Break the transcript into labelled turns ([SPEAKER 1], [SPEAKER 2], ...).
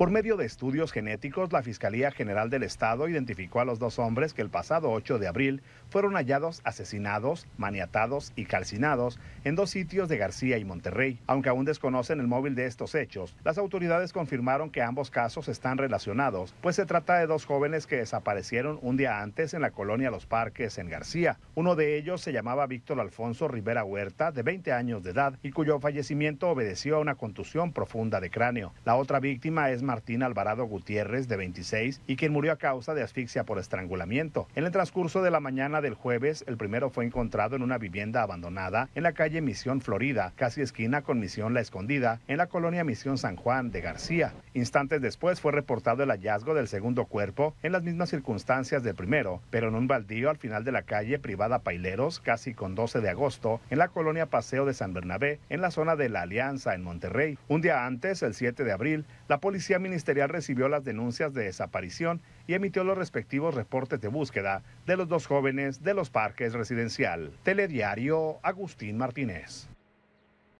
[SPEAKER 1] Por medio de estudios genéticos, la Fiscalía General del Estado identificó a los dos hombres que el pasado 8 de abril fueron hallados asesinados, maniatados y calcinados en dos sitios de García y Monterrey. Aunque aún desconocen el móvil de estos hechos, las autoridades confirmaron que ambos casos están relacionados, pues se trata de dos jóvenes que desaparecieron un día antes en la colonia Los Parques en García. Uno de ellos se llamaba Víctor Alfonso Rivera Huerta, de 20 años de edad, y cuyo fallecimiento obedeció a una contusión profunda de cráneo. La otra víctima es Martín Alvarado Gutiérrez, de 26, y quien murió a causa de asfixia por estrangulamiento. En el transcurso de la mañana del jueves, el primero fue encontrado en una vivienda abandonada en la calle Misión Florida, casi esquina con Misión La Escondida, en la colonia Misión San Juan de García. Instantes después fue reportado el hallazgo del segundo cuerpo en las mismas circunstancias del primero, pero en un baldío al final de la calle privada Paileros, casi con 12 de agosto, en la colonia Paseo de San Bernabé, en la zona de La Alianza, en Monterrey. Un día antes, el 7 de abril, la Policía Ministerial recibió las denuncias de desaparición y emitió los respectivos reportes de búsqueda de los dos jóvenes de los parques residencial. Telediario Agustín Martínez.